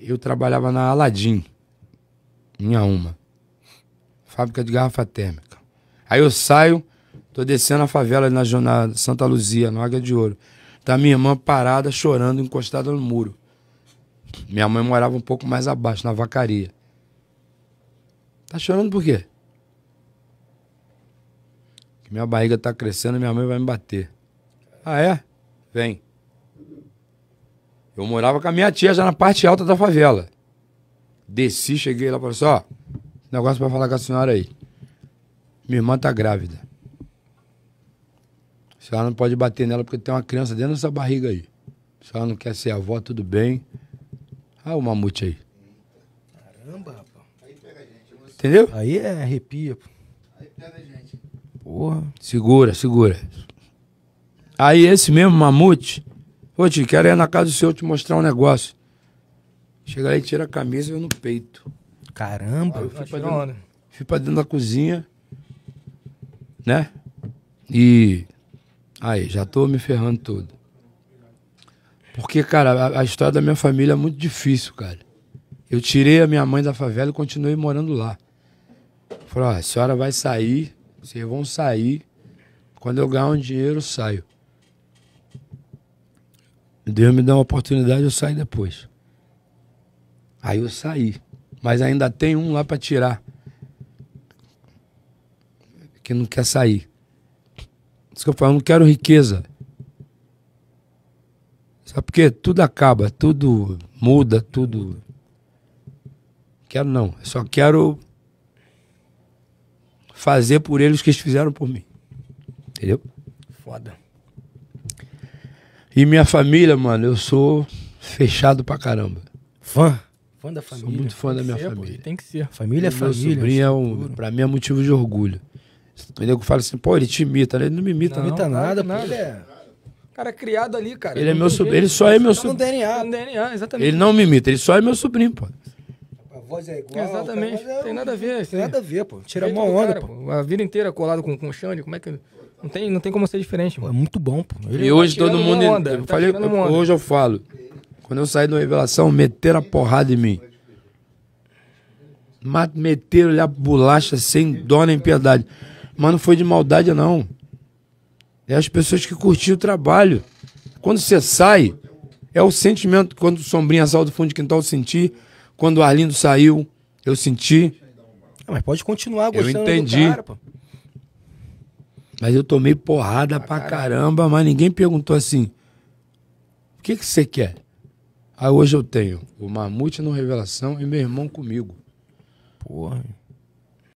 eu trabalhava na Aladim, em uma fábrica de garrafa térmica. Aí eu saio, tô descendo a favela na, na Santa Luzia, no Águia de Ouro. Tá minha irmã parada, chorando, encostada no muro. Minha mãe morava um pouco mais abaixo, na vacaria. Tá chorando por quê? Que minha barriga tá crescendo e minha mãe vai me bater. Ah, é? Vem. Eu morava com a minha tia já na parte alta da favela. Desci, cheguei lá e falei assim, ó, negócio pra falar com a senhora aí. Minha irmã tá grávida. A senhora não pode bater nela porque tem uma criança dentro dessa barriga aí. A senhora não quer ser avó, tudo bem. Ah, o mamute aí. Caramba, rapaz. Aí pega a gente. Você... Entendeu? Aí é arrepia. Pô. Aí pega a gente. Porra. Segura, segura. Aí esse mesmo mamute Ô, tio, quero ir na casa do senhor te mostrar um negócio. Chega lá e tira a camisa e eu no peito. Caramba, eu fui pra, dentro, fui pra dentro da cozinha, né? E. Aí, já tô me ferrando todo. Porque, cara, a, a história da minha família é muito difícil, cara. Eu tirei a minha mãe da favela e continuei morando lá. Falou, ó, a senhora vai sair, vocês vão sair. Quando eu ganhar um dinheiro, eu saio. Deus me dá uma oportunidade, eu saí depois. Aí eu saí. Mas ainda tem um lá para tirar. Que não quer sair. Isso que eu falo, eu não quero riqueza. Sabe por quê? Tudo acaba, tudo muda, tudo. Quero não. Eu só quero fazer por eles o que eles fizeram por mim. Entendeu? Foda. E minha família, mano, eu sou fechado pra caramba. Fã? Fã da família? Sou muito fã tem da minha ser, família. tem que ser. Família é família. Meu sobrinho é um, pra mim é motivo de orgulho. O nego fala assim, pô, ele te imita. Ele não me imita, não. Não imita nada, nada. É cara, é criado ali, cara. Ele, é meu sobrinho. Ele só é meu sobrinho. Tá no DNA. Tá no DNA, exatamente. Ele não me imita, ele só é meu sobrinho, pô. A voz é igual. Exatamente. É... Tem nada a ver. Assim. Tem nada a ver, pô. Tira uma onda, cara, pô. A vida inteira colado com, com o Xande, como é que... Não tem, não tem como ser diferente, mano. É muito bom, pô. Ele e hoje tá todo mundo. Onda, tá eu tá falei, eu, hoje eu falo. Quando eu saí da revelação, meteram a porrada em mim. Meteram-lhe a bolacha sem dó nem piedade. Mas não foi de maldade, não. É as pessoas que curtiram o trabalho. Quando você sai, é o sentimento. Quando o Sombrinha saiu do fundo de quintal, eu senti. Quando o Arlindo saiu, eu senti. Ah, mas pode continuar gostando eu entendi. do cara, pô. Mas eu tomei porrada ah, pra caramba, caramba, mas ninguém perguntou assim: o que, que você quer? Aí hoje eu tenho o Mamute no Revelação e meu irmão comigo. Porra.